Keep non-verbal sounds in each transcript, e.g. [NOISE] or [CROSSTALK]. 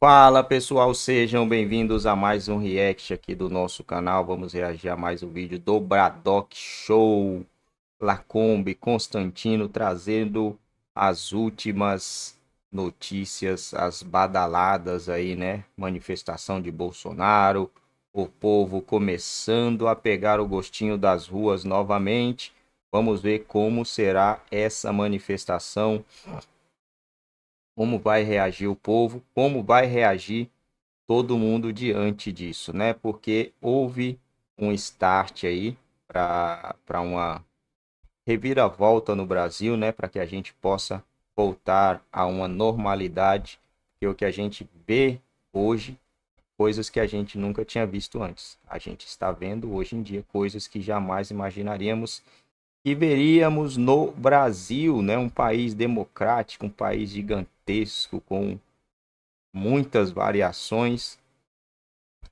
Fala pessoal, sejam bem-vindos a mais um react aqui do nosso canal. Vamos reagir a mais um vídeo do Bradock Show. Lacombe, Constantino trazendo as últimas notícias, as badaladas aí, né? Manifestação de Bolsonaro, o povo começando a pegar o gostinho das ruas novamente. Vamos ver como será essa manifestação como vai reagir o povo, como vai reagir todo mundo diante disso, né? Porque houve um start aí para uma reviravolta no Brasil, né? Para que a gente possa voltar a uma normalidade, e o que a gente vê hoje, coisas que a gente nunca tinha visto antes. A gente está vendo hoje em dia coisas que jamais imaginaríamos que veríamos no Brasil, né? um país democrático, um país gigantesco, com muitas variações.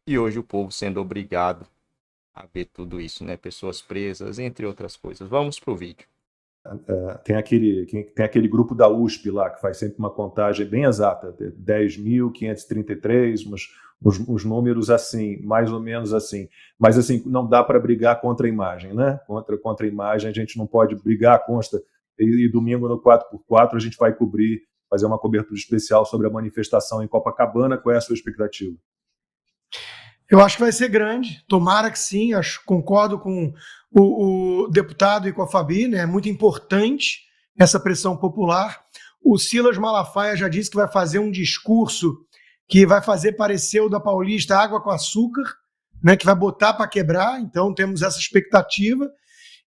E hoje o povo sendo obrigado a ver tudo isso, né? Pessoas presas, entre outras coisas. Vamos para o vídeo. Uh, tem, aquele, tem aquele grupo da USP lá que faz sempre uma contagem bem exata, 10.533, umas os, os números assim, mais ou menos assim. Mas assim, não dá para brigar contra a imagem, né? Contra, contra a imagem, a gente não pode brigar, consta. E, e domingo no 4x4 a gente vai cobrir, fazer uma cobertura especial sobre a manifestação em Copacabana. Qual é a sua expectativa? Eu acho que vai ser grande, tomara que sim, acho, concordo com o, o, deputado e com a Fabi, né? É muito importante essa pressão popular. O Silas Malafaia já disse que vai fazer um discurso que vai fazer parecer o da Paulista água com açúcar, né, que vai botar para quebrar, então temos essa expectativa.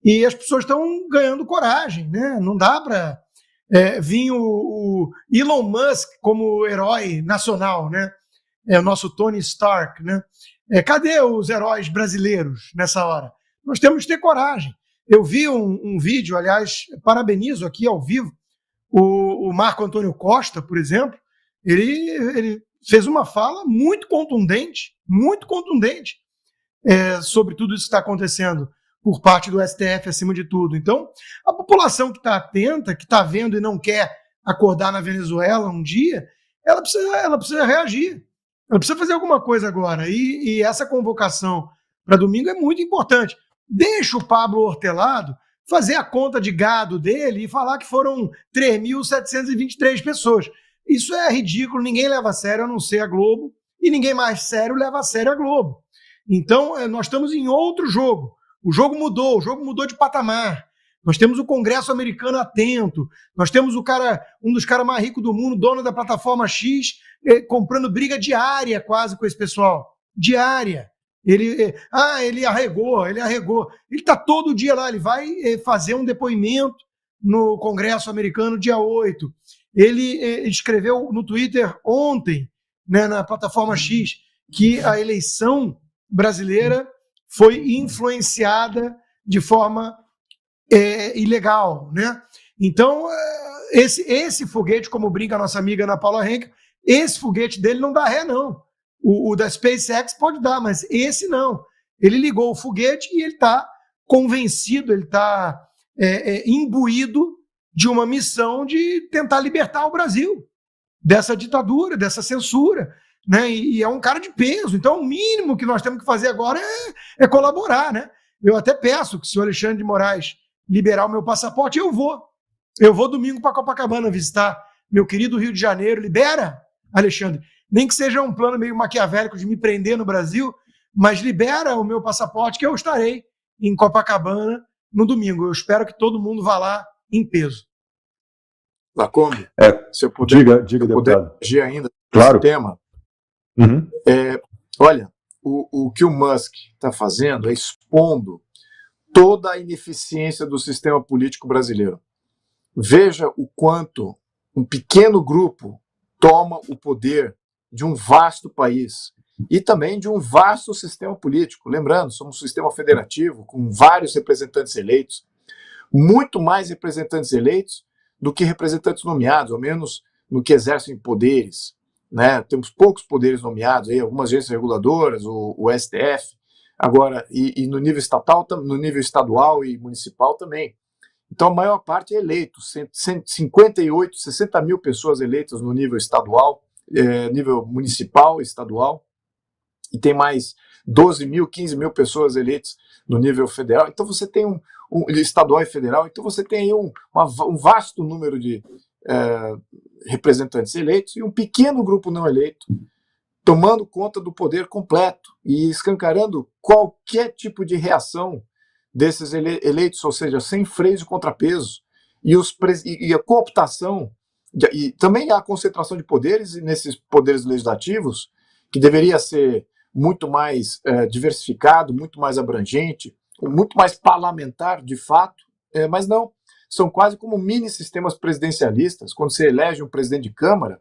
E as pessoas estão ganhando coragem, né? Não dá para é, vir o, o, Elon Musk como herói nacional, né? É o nosso Tony Stark, né? É, cadê os heróis brasileiros nessa hora? Nós temos que ter coragem. Eu vi um, um vídeo, aliás, parabenizo aqui ao vivo o, o Marco Antônio Costa, por exemplo. Ele, ele fez uma fala muito contundente, muito contundente, é, sobre tudo isso que está acontecendo por parte do STF, acima de tudo. Então, a população que está atenta, que está vendo e não quer acordar na Venezuela um dia, ela precisa, ela precisa reagir. Ela precisa fazer alguma coisa agora. E, e essa convocação para domingo é muito importante. Deixa o Pablo Hortelado fazer a conta de gado dele e falar que foram 3.723 pessoas. Isso é ridículo, ninguém leva a sério, a não ser a Globo, e ninguém mais sério leva a sério a Globo. Então, eh, nós estamos em outro jogo. O jogo mudou, o jogo mudou de patamar. Nós temos o Congresso americano atento, nós temos o cara, um dos caras mais ricos do mundo, dono da plataforma X, eh, comprando briga diária quase com esse pessoal. Diária. Ele, eh, ah, ele arregou, ele arregou. Ele está todo dia lá, ele vai eh, fazer um depoimento no Congresso americano dia 8. Ele eh, escreveu no Twitter ontem, né, na plataforma X, que a eleição brasileira foi influenciada de forma é, ilegal, né? Então, eh, esse, esse foguete, como brinca a nossa amiga Ana Paula Henke, esse foguete dele não dá ré, não. O, o da SpaceX pode dar, mas esse não. Ele ligou o foguete e ele está convencido, ele está é, é, imbuído de uma missão de tentar libertar o Brasil dessa ditadura, dessa censura. Né? E, é um cara de peso. Então, o mínimo que nós temos que fazer agora é, é colaborar. Né? Eu até peço que, se o Alexandre de Moraes liberar o meu passaporte, eu vou. Eu vou domingo para Copacabana visitar meu querido Rio de Janeiro. Libera, Alexandre. Nem que seja um plano meio maquiavélico de me prender no Brasil, mas libera o meu passaporte que eu estarei em Copacabana no domingo. Eu espero que todo mundo vá lá em peso. Lacombe, é, se eu puder, diga, diga, se eu deputado. puder agir ainda claro. tema. Uhum. É, olha, o, o que o Musk está fazendo é expondo toda a ineficiência do sistema político brasileiro. Veja o quanto um pequeno grupo toma o poder de um vasto país e também de um vasto sistema político. Lembrando, somos um sistema federativo com vários representantes eleitos, muito mais representantes eleitos do que representantes nomeados, ao menos no que exercem poderes. Né? Temos poucos poderes nomeados, aí, algumas agências reguladoras, o, o STF, agora, e, e, no nível estatal, no nível estadual e municipal também. Então, a maior parte é eleito, 58, 60 mil pessoas eleitas no nível estadual, é, nível municipal, estadual, e tem mais 12 mil, 15 mil pessoas eleitas no nível federal. Então você tem um, um estadual e federal, então você tem aí um, uma, um vasto número de é, representantes eleitos e um pequeno grupo não eleito tomando conta do poder completo e escancarando qualquer tipo de reação desses ele eleitos, ou seja, sem freios e contrapesos, e, os e a cooptação, e também a concentração de poderes nesses poderes legislativos, que deveria ser muito mais é, diversificado, muito mais abrangente, muito mais parlamentar, de fato, é, mas não. São quase como mini sistemas presidencialistas. Quando você elege um presidente de Câmara,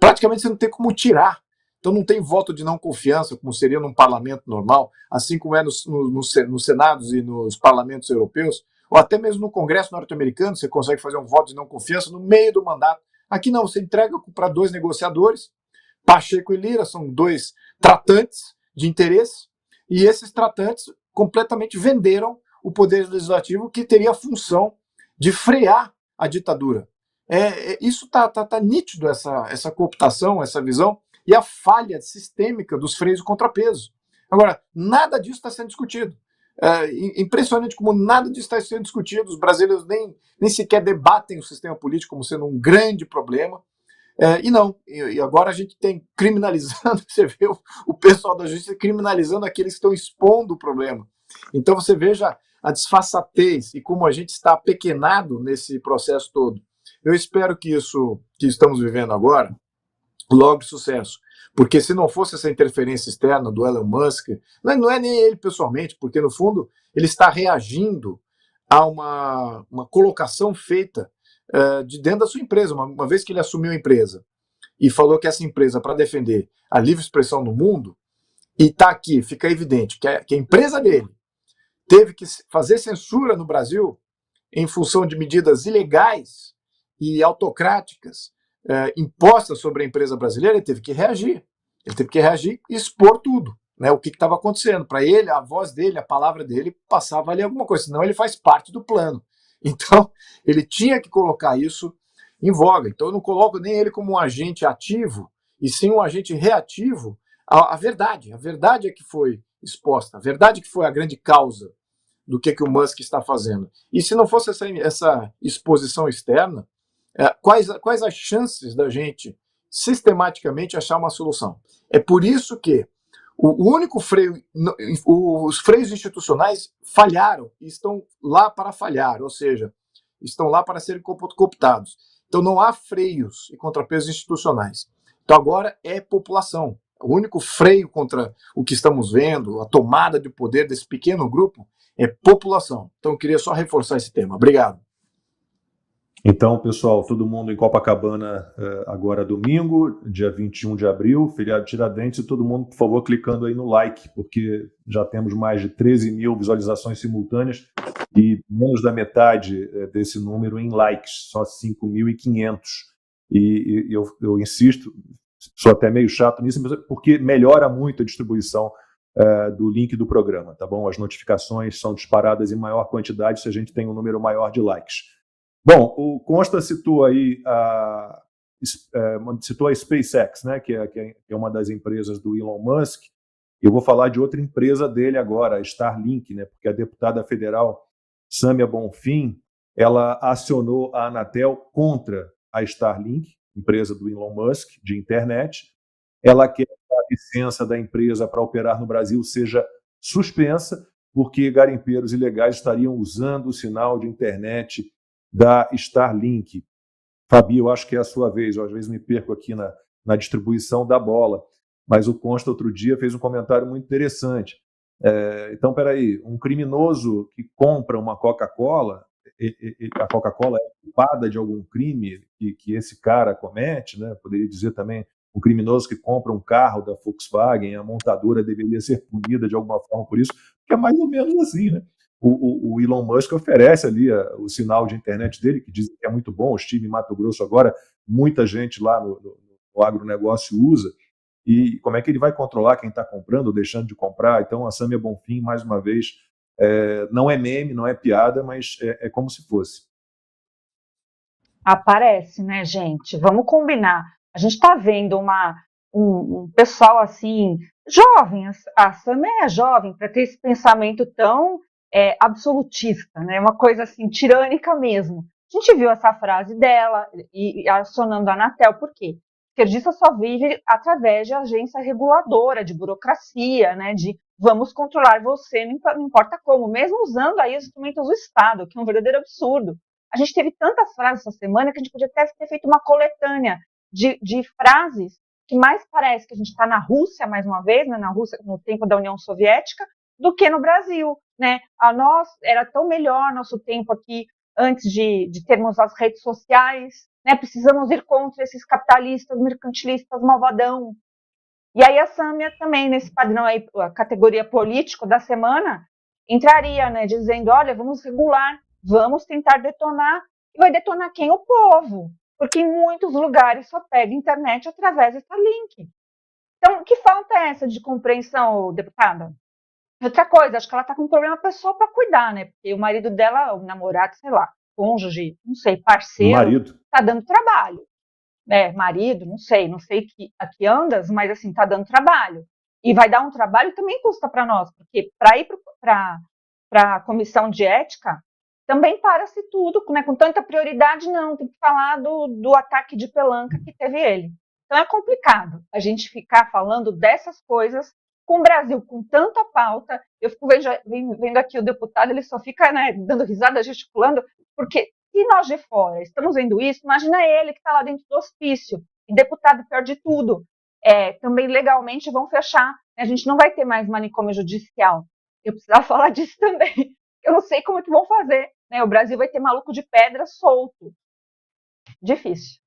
praticamente você não tem como tirar. Então não tem voto de não confiança, como seria num parlamento normal, assim como é nos, nos senados e nos parlamentos europeus, ou até mesmo no Congresso norte-americano, você consegue fazer um voto de não confiança no meio do mandato. Aqui não, você entrega para dois negociadores, Pacheco e Lira são dois tratantes de interesse, e esses tratantes completamente venderam o poder legislativo que teria a função de frear a ditadura. É, é isso está tá, tá nítido, essa, essa cooptação, essa visão, e a falha sistêmica dos freios e contrapesos. Agora, nada disso está sendo discutido. É impressionante como nada disso está sendo discutido. Os brasileiros nem, nem sequer debatem o sistema político como sendo um grande problema. É, e não, e, agora a gente tem criminalizando, [LAUGHS] você vê o, o pessoal da justiça criminalizando aqueles que estão expondo o problema. Então você veja a disfarçatez e como a gente está pequenado nesse processo todo. Eu espero que isso que estamos vivendo agora logo sucesso. Porque se não fosse essa interferência externa do Elon Musk, né, não é, nem ele pessoalmente, porque no fundo ele está reagindo a uma, uma colocação feita é, de dentro da sua empresa, uma, uma vez que ele assumiu a empresa e falou que essa empresa, para defender a livre expressão no mundo, e está aqui, fica evidente que a, que a empresa dele teve que fazer censura no Brasil em função de medidas ilegais e autocráticas é, impostas sobre a empresa brasileira, ele teve que reagir. Ele teve que reagir e expor tudo, né, o que estava acontecendo. Para ele, a voz dele, a palavra dele passava ali alguma coisa, senão ele faz parte do plano. Então, ele tinha que colocar isso em voga. Então, eu não coloco nem ele como um agente ativo, e sim um agente reativo à, à verdade. A verdade é que foi exposta, a verdade é que foi a grande causa do que, que o Musk está fazendo. E se não fosse essa, essa exposição externa, é, quais, quais as chances da gente sistematicamente achar uma solução? É por isso que o, único freio, os freios institucionais falharam e estão lá para falhar, ou seja, estão lá para serem cooptados. Então não há freios e contrapesos institucionais. Então agora é população. O único freio contra o que estamos vendo, a tomada de poder desse pequeno grupo, é população. Então eu queria só reforçar esse tema. Obrigado. Então, pessoal, todo mundo em Copacabana eh, agora domingo, dia 21 de abril, feriado de Tiradentes, e todo mundo, por favor, clicando aí no like, porque já temos mais de 13 mil visualizações simultâneas e menos da metade eh, desse número em likes, só 5.500. E, e eu, eu, insisto, sou até meio chato nisso, mas é porque melhora muito a distribuição uh, do link do programa, tá bom? As notificações são disparadas em maior quantidade se a gente tem um número maior de likes. Bom, o Consta citou aí a, é, citou a SpaceX, né, é, que é, que é uma das empresas do Elon Musk. Eu vou falar de outra empresa dele agora, a Starlink, né, porque a deputada federal Sâmia Bonfim, ela acionou a Anatel contra a Starlink, empresa do Elon Musk, de internet. Ela quer que a licença da empresa para operar no Brasil seja suspensa, porque garimpeiros ilegais estariam usando o sinal de internet da Starlink. Fabi, eu acho que é a sua vez, eu às vezes me perco aqui na, na distribuição da bola, mas o Consta outro dia fez um comentário muito interessante. É, então, peraí, um criminoso que compra uma Coca-Cola, a Coca-Cola é culpada de algum crime que, que esse cara comete, né? poderia dizer também um criminoso que compra um carro da Volkswagen, a montadora deveria ser punida de alguma forma por isso, que é mais ou menos assim, né? o, o, o, Elon Musk oferece ali a, eh, o sinal de internet dele, que dizem que é muito bom, o time em Mato Grosso agora, muita gente lá no, no, no agronegócio usa, e como é que ele vai controlar quem está comprando ou deixando de comprar? Então, a Samia Bonfim, mais uma vez, é, não é meme, não é piada, mas é, é como se fosse. Aparece, né, gente? Vamos combinar. A gente está vendo uma, um, um, pessoal assim, jovem, a Samia é jovem, para ter esse pensamento tão é, absolutista, né? Uma coisa assim, tirânica mesmo. A gente viu essa frase dela e, e acionando a Anatel, por quê? Esquerdista só vive através de agência reguladora, de burocracia, né? De vamos controlar você, não importa como, mesmo usando aí os instrumentos do Estado, que é um verdadeiro absurdo. A gente teve tantas frases essa semana que a gente podia até ter feito uma coletânea de, de frases que mais parece que a gente está na Rússia, mais uma vez, né, na Rússia no tempo da União Soviética, do que no Brasil né? A nós era tão melhor nosso tempo aqui antes de, de termos as redes sociais, né? Precisamos ir contra esses capitalistas, mercantilistas, malvadão. E aí a Sâmia também nesse padrão aí, a categoria político da semana entraria, né? Dizendo, olha, vamos regular, vamos tentar detonar e vai detonar quem? O povo, porque em muitos lugares só pega internet através dessa link. Então, que falta é essa de compreensão, deputada? Outra coisa, acho que ela tá com um problema pessoal para cuidar, né? Porque o marido dela, o namorado, sei lá, cônjuge, não sei, parceiro, marido. tá dando trabalho. É, marido, não sei, não sei que, a que andas, mas assim, tá dando trabalho. E vai dar um trabalho também custa para nós, porque para ir para a comissão de ética, também para-se tudo, né? com tanta prioridade, não, tem que falar do, do ataque de pelanca que teve ele. Então é complicado a gente ficar falando dessas coisas com o Brasil com tanta pauta, eu fico vendo aqui o deputado, ele só fica né, dando risada, gesticulando, porque se nós de fora estamos vendo isso, imagina ele que está lá dentro do hospício, e deputado, pior de tudo, é, também legalmente vão fechar, né, a gente não vai ter mais manicômio judicial. Eu precisava [LAUGHS] falar disso também. Eu não sei como é que vão fazer, né? O Brasil vai ter maluco de pedra solto. Difícil.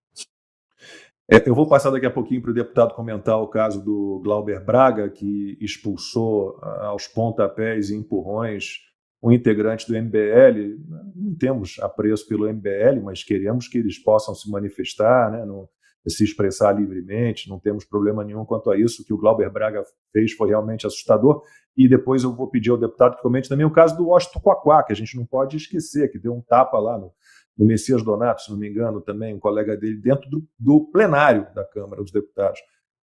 É, eu vou passar daqui a pouquinho para o deputado comentar o caso do Glauber Braga, que expulsou ah, aos pontapés e empurrões um integrante do MBL. Não temos apreço pelo MBL, mas queremos que eles possam se manifestar, né, no, se expressar livremente, não temos problema nenhum quanto a isso. O que o Glauber Braga fez foi realmente assustador. E depois eu vou pedir ao deputado que comente também o caso do Washington Coacuá, que a gente não pode esquecer, que deu um tapa lá no o Messias Donato, se não me engano, também, um colega dele, dentro do, do plenário da Câmara dos Deputados.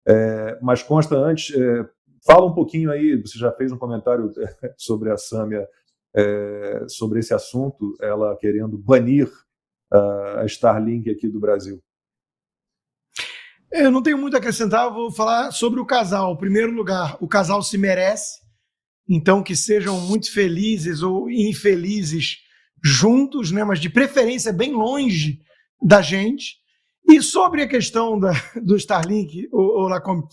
É, mas consta antes, é, fala um pouquinho aí, você já fez um comentário é, sobre a Sâmia, é, sobre esse assunto, ela querendo banir a Starlink aqui do Brasil. Eu não tenho muito a acrescentar, vou falar sobre o casal. Em primeiro lugar, o casal se merece, então que sejam muito felizes ou infelizes juntos, né, mas de preferência bem longe da gente. E sobre a questão da, do Starlink, o, o Lacombe,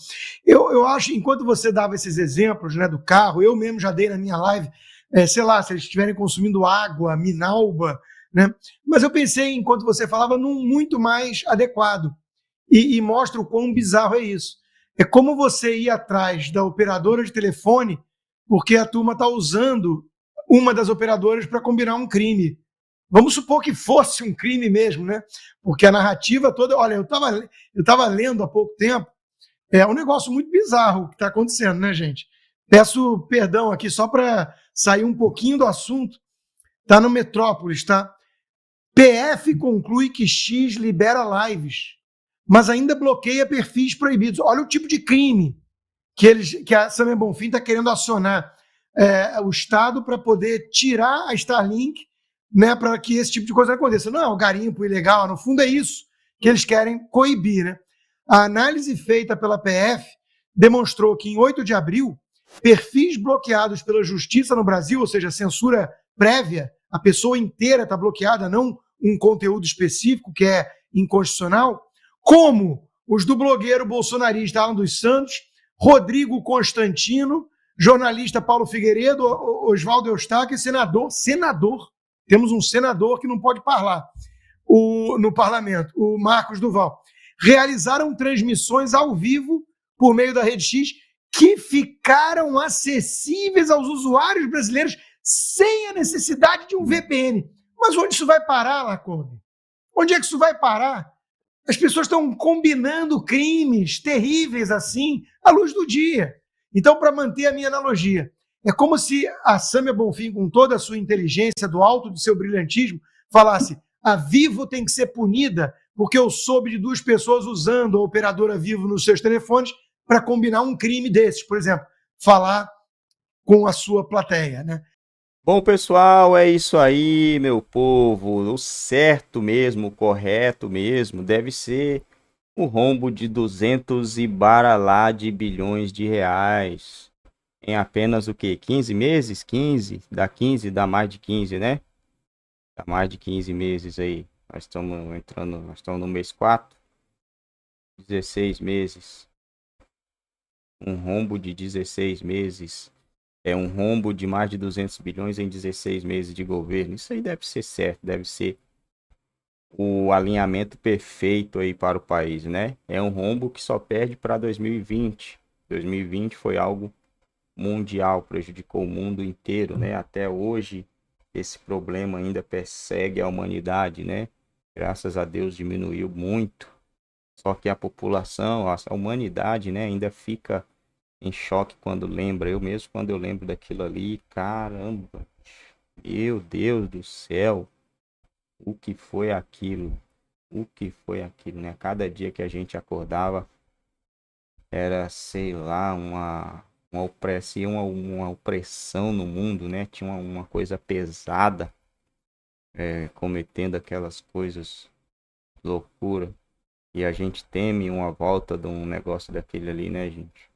eu, eu acho, enquanto você dava esses exemplos né, do carro, eu mesmo já dei na minha live, é, sei lá, se eles estiverem consumindo água, minalba, né? Mas eu pensei, enquanto você falava, num muito mais adequado. E, e mostra o quão bizarro é isso. É como você ir atrás da operadora de telefone, porque a turma está usando uma das operadoras para combinar um crime. Vamos supor que fosse um crime mesmo, né? Porque a narrativa toda. Olha, eu estava eu tava lendo há pouco tempo. É um negócio muito bizarro que está acontecendo, né, gente? Peço perdão aqui só para sair um pouquinho do assunto. Está no Metrópolis, tá? PF conclui que X libera lives, mas ainda bloqueia perfis proibidos. Olha o tipo de crime que eles que a Samia Bonfim está querendo acionar é, o Estado para poder tirar a Starlink né, para que esse tipo de coisa aconteça. Não é um garimpo ilegal, no fundo é isso que eles querem coibir. Né? A análise feita pela PF demonstrou que em 8 de abril, perfis bloqueados pela justiça no Brasil, ou seja, censura prévia, a pessoa inteira está bloqueada, não um conteúdo específico que é inconstitucional, como os do blogueiro bolsonarista Alan dos Santos, Rodrigo Constantino, jornalista Paulo Figueiredo, Oswaldo Eustáquio e senador, senador, temos um senador que não pode falar o, no parlamento, o Marcos Duval, realizaram transmissões ao vivo por meio da Rede X que ficaram acessíveis aos usuários brasileiros sem a necessidade de um VPN. Mas onde isso vai parar, Lacombe? Onde é que isso vai parar? As pessoas estão combinando crimes terríveis assim à luz do dia. Então, para manter a minha analogia, é como se a Sâmia Bonfim, com toda a sua inteligência, do alto do seu brilhantismo, falasse: a Vivo tem que ser punida porque eu soube de duas pessoas usando a operadora Vivo nos seus telefones para combinar um crime desses, por exemplo, falar com a sua plateia, né? Bom, pessoal, é isso aí, meu povo. O certo mesmo, o correto mesmo, deve ser o rombo de 200 e baralá de bilhões de reais em apenas o que? 15 meses? 15? Dá 15? Dá mais de 15, né? Dá mais de 15 meses aí. Nós estamos entrando, nós estamos no mês 4. 16 meses. Um rombo de 16 meses. É um rombo de mais de 200 bilhões em 16 meses de governo. Isso aí deve ser certo, deve ser o alinhamento perfeito aí para o país, né? É um rombo que só perde para 2020. 2020 foi algo mundial, prejudicou o mundo inteiro, né? Até hoje esse problema ainda persegue a humanidade, né? Graças a Deus diminuiu muito. Só que a população, a humanidade, né, ainda fica em choque quando lembra. Eu mesmo quando eu lembro daquilo ali, caramba. Meu Deus do céu o que foi aquilo? O que foi aquilo, né? Cada dia que a gente acordava era, sei lá, uma, uma opressão, uma, uma opressão no mundo, né? Tinha uma, uma coisa pesada é, cometendo aquelas coisas loucura. E a gente teme uma volta de um negócio daquele ali, né, gente?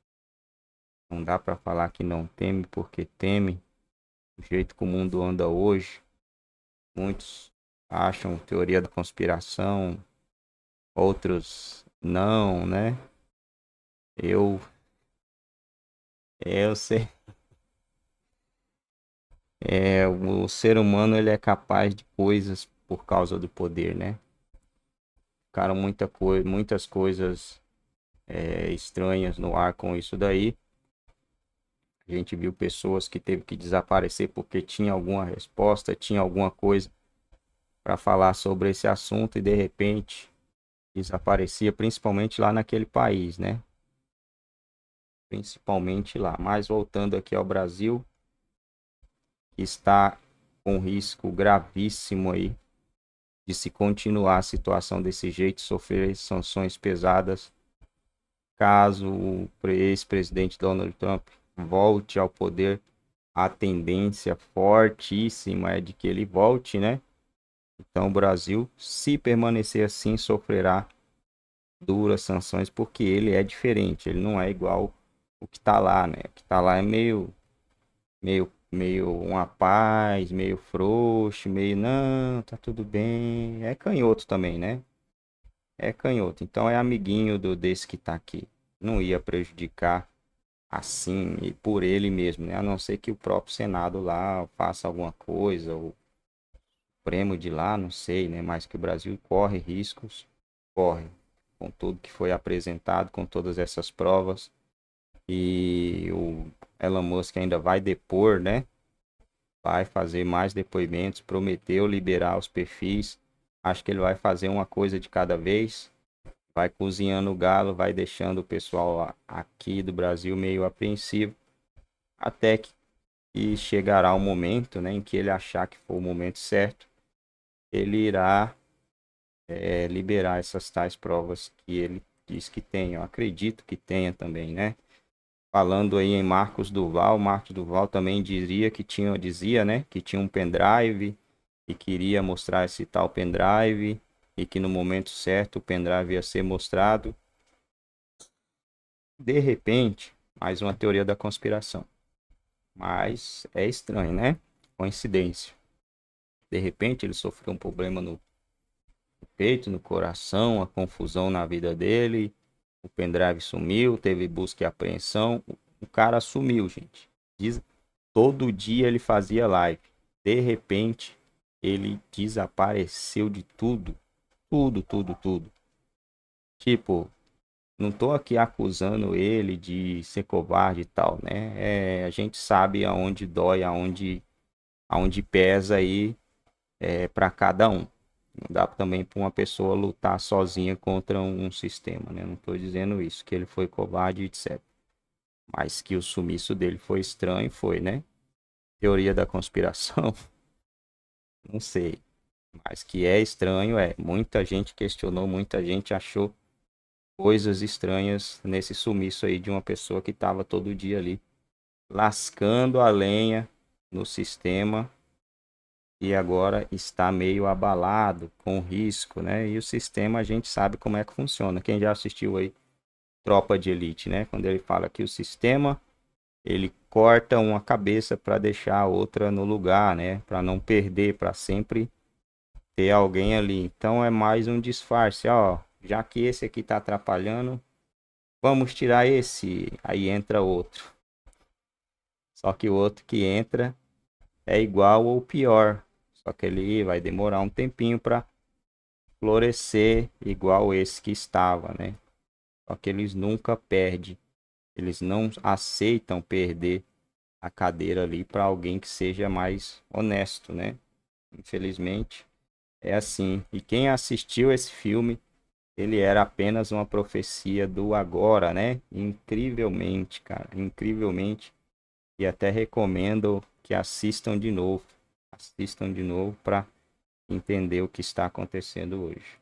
Não dá para falar que não teme, porque teme. O jeito que o mundo anda hoje, muitos acham teoria da conspiração, outros não, né? Eu. É, eu sei. É, o ser humano ele é capaz de coisas por causa do poder, né? Ficaram muita co muitas coisas é, estranhas no ar com isso daí. A gente viu pessoas que teve que desaparecer porque tinha alguma resposta, tinha alguma coisa para falar sobre esse assunto e de repente desaparecia, principalmente lá naquele país, né? Principalmente lá. Mas voltando aqui ao Brasil, está com risco gravíssimo aí de se continuar a situação desse jeito, sofrer sanções pesadas caso o ex-presidente Donald Trump volte ao poder. A tendência fortíssima é de que ele volte, né? Então o Brasil, se permanecer assim, sofrerá duras sanções porque ele é diferente, ele não é igual o que está lá, né? O que está lá é meio meio meio uma paz, meio frouxo, meio não, tá tudo bem. É canhoto também, né? É canhoto. Então é amiguinho do desse que está aqui. Não ia prejudicar assim e por ele mesmo, né? A não ser que o próprio Senado lá faça alguma coisa ou Supremo de lá, não sei, né? Mas que o Brasil corre riscos, corre, com tudo que foi apresentado, com todas essas provas. E o Elon Musk ainda vai depor, né? Vai fazer mais depoimentos, prometeu liberar os perfis. Acho que ele vai fazer uma coisa de cada vez. Vai cozinhando o galo, vai deixando o pessoal aqui do Brasil meio apreensivo. Até que chegará o momento né, em que ele achar que foi o momento certo ele irá é, liberar essas tais provas que ele diz que tem. Eu acredito que tenha também, né? Falando aí em Marcos Duval, Marcos Duval também diria que tinha, dizia, né, que tinha um pendrive e queria mostrar esse tal pendrive e que no momento certo o pendrive ia ser mostrado. De repente, mais uma teoria da conspiração. Mas é estranho, né? Coincidência de repente ele sofreu um problema no peito, no coração, a confusão na vida dele, o pendrive sumiu, teve busca e apreensão, o cara sumiu, gente. Diz, todo dia ele fazia live. De repente, ele desapareceu de tudo. Tudo, tudo, tudo. Tipo, não tô aqui acusando ele de ser covarde e tal, né? É, a gente sabe aonde dói, aonde, aonde pesa aí é, para cada um. Não dá também para uma pessoa lutar sozinha contra um sistema, né? Não estou dizendo isso, que ele foi covarde, etc. Mas que o sumiço dele foi estranho, foi, né? Teoria da conspiração? [LAUGHS] Não sei. Mas que é estranho, é. Muita gente questionou, muita gente achou coisas estranhas nesse sumiço aí de uma pessoa que estava todo dia ali lascando a lenha no sistema e agora está meio abalado com risco, né? E o sistema a gente sabe como é que funciona. Quem já assistiu aí Tropa de Elite, né? Quando ele fala que o sistema ele corta uma cabeça para deixar a outra no lugar, né? Para não perder, para sempre ter alguém ali. Então é mais um disfarce, ó. Já que esse aqui está atrapalhando, vamos tirar esse. Aí entra outro. Só que o outro que entra é igual ou pior só que ele vai demorar um tempinho para florescer igual esse que estava, né? Só que eles nunca perdem. Eles não aceitam perder a cadeira ali para alguém que seja mais honesto, né? Infelizmente é assim. E quem assistiu esse filme, ele era apenas uma profecia do agora, né? Incrivelmente, cara, incrivelmente. E até recomendo que assistam de novo assistam de novo para entender o que está acontecendo hoje.